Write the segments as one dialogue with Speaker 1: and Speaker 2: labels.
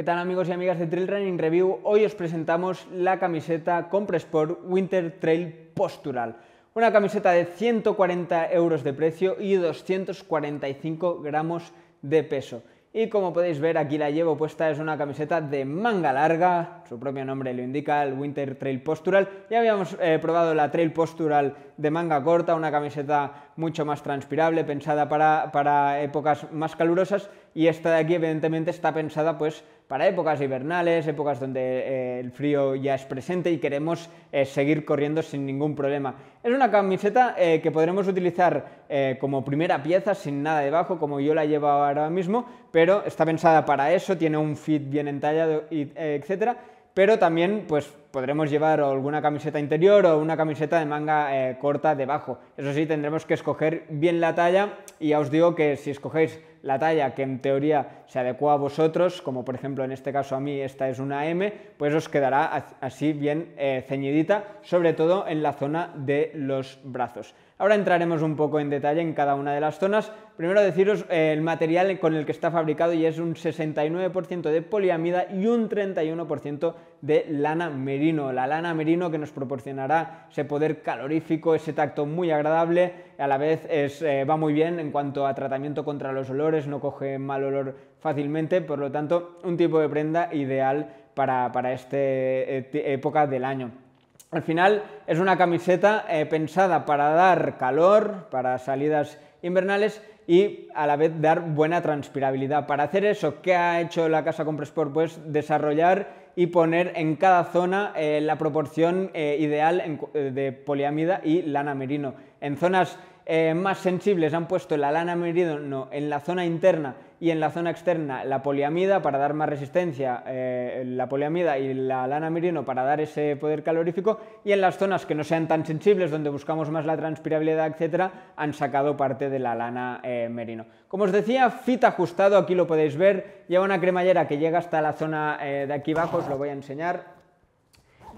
Speaker 1: ¿Qué tal amigos y amigas de Trail Running Review? Hoy os presentamos la camiseta Compressport Winter Trail Postural. Una camiseta de 140 euros de precio y 245 gramos de peso. Y como podéis ver, aquí la llevo puesta, es una camiseta de manga larga, su propio nombre lo indica, el Winter Trail Postural. Ya habíamos eh, probado la Trail Postural de manga corta, una camiseta mucho más transpirable, pensada para, para épocas más calurosas, y esta de aquí evidentemente está pensada pues para épocas invernales, épocas donde eh, el frío ya es presente y queremos eh, seguir corriendo sin ningún problema. Es una camiseta eh, que podremos utilizar como primera pieza sin nada debajo, como yo la llevo ahora mismo, pero está pensada para eso, tiene un fit bien entallado, etc. Pero también pues, podremos llevar alguna camiseta interior o una camiseta de manga corta debajo. Eso sí, tendremos que escoger bien la talla y ya os digo que si escogéis la talla que en teoría se adecua a vosotros, como por ejemplo en este caso a mí esta es una M, pues os quedará así bien eh, ceñidita, sobre todo en la zona de los brazos. Ahora entraremos un poco en detalle en cada una de las zonas. Primero deciros eh, el material con el que está fabricado y es un 69% de poliamida y un 31% de lana merino. La lana merino que nos proporcionará ese poder calorífico, ese tacto muy agradable, a la vez eh, va muy bien en cuanto a tratamiento contra los olores, no coge mal olor fácilmente, por lo tanto un tipo de prenda ideal para, esta eh, época del año. Al final es una camiseta eh, pensada para dar calor, para salidas invernales y a la vez dar buena transpirabilidad. Para hacer eso, ¿qué ha hecho la casa compresport, Pues desarrollar y poner en cada zona eh, la proporción eh, ideal de poliamida y lana merino. En zonas eh, más sensibles han puesto la lana merino en la zona interna y en la zona externa la poliamida para dar más resistencia, eh, la poliamida y la lana merino para dar ese poder calorífico y en las zonas que no sean tan sensibles, donde buscamos más la transpirabilidad, etc., han sacado parte de la lana eh, merino. Como os decía, fit ajustado, aquí lo podéis ver, lleva una cremallera que llega hasta la zona de aquí abajo, os lo voy a enseñar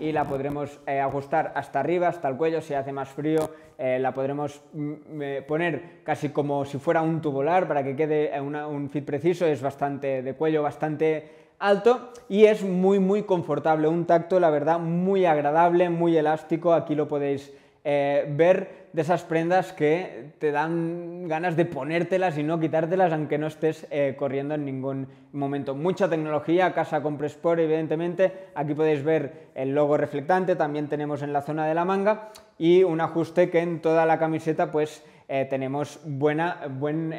Speaker 1: y la podremos eh, ajustar hasta arriba, hasta el cuello, si hace más frío eh, la podremos mm, eh, poner casi como si fuera un tubular para que quede un fit preciso, es bastante de cuello, bastante alto y es muy muy confortable, un tacto la verdad muy agradable, muy elástico, aquí lo podéis eh, ver de esas prendas que te dan ganas de ponértelas y no quitártelas aunque no estés eh, corriendo en ningún momento. Mucha tecnología, casa compre evidentemente, aquí podéis ver el logo reflectante, también tenemos en la zona de la manga y un ajuste que en toda la camiseta pues eh, tenemos buena, buen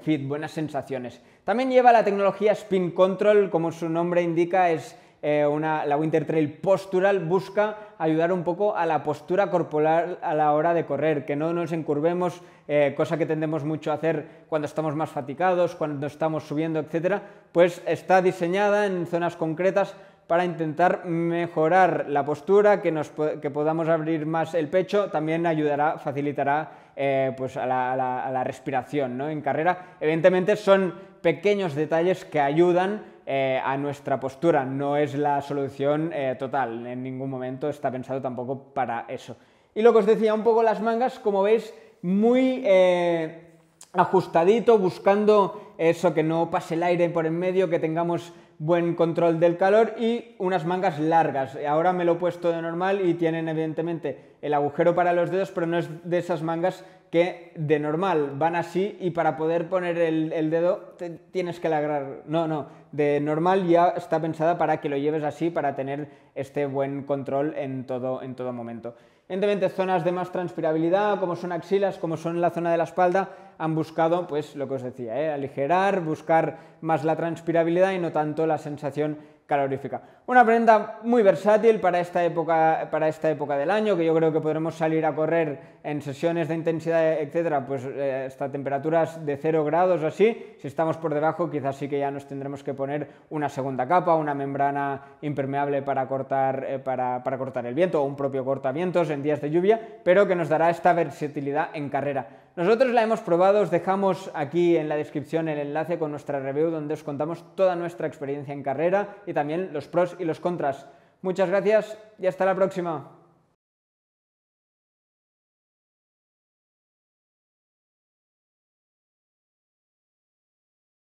Speaker 1: fit, buenas sensaciones. También lleva la tecnología Spin Control, como su nombre indica, es eh, la Winter Trail Postural busca ayudar un poco a la postura corporal a la hora de correr, que no nos encurvemos, eh, cosa que tendemos mucho a hacer cuando estamos más fatigados, cuando estamos subiendo, etc. Pues está diseñada en zonas concretas para intentar mejorar la postura, que, podamos abrir más el pecho, también ayudará, facilitará eh, pues a, la, la, respiración ¿no? en carrera. Evidentemente son pequeños detalles que ayudan eh, a nuestra postura, no es la solución eh, total, en ningún momento está pensado tampoco para eso. Y lo que os decía, un poco las mangas, como veis, muy eh, ajustadito, buscando eso, que no pase el aire por en medio, que tengamos buen control del calor y unas mangas largas. Ahora me lo he puesto de normal y tienen evidentemente el agujero para los dedos, pero no es de esas mangas que de normal van así y para poder poner el, dedo tienes que lagrar. No, no, de normal ya está pensada para que lo lleves así, para tener este buen control en todo momento. Evidentemente, zonas de más transpirabilidad, como son axilas, como son la zona de la espalda, han buscado, pues lo que os decía, ¿eh? aligerar, buscar más la transpirabilidad y no tanto la sensación calorífica. Una prenda muy versátil para esta, época, para esta época del año, que yo creo que podremos salir a correr en sesiones de intensidad, etcétera, pues hasta eh, temperaturas de 0 grados así. Si estamos por debajo, quizás sí que ya nos tendremos que poner una segunda capa, una membrana impermeable para cortar, eh, para, para cortar el viento o un propio cortavientos en días de lluvia, pero que nos dará esta versatilidad en carrera. Nosotros la hemos probado, os dejamos aquí en la descripción el enlace con nuestra review donde os contamos toda nuestra experiencia en carrera y también los pros y los contras. Muchas gracias y hasta la próxima.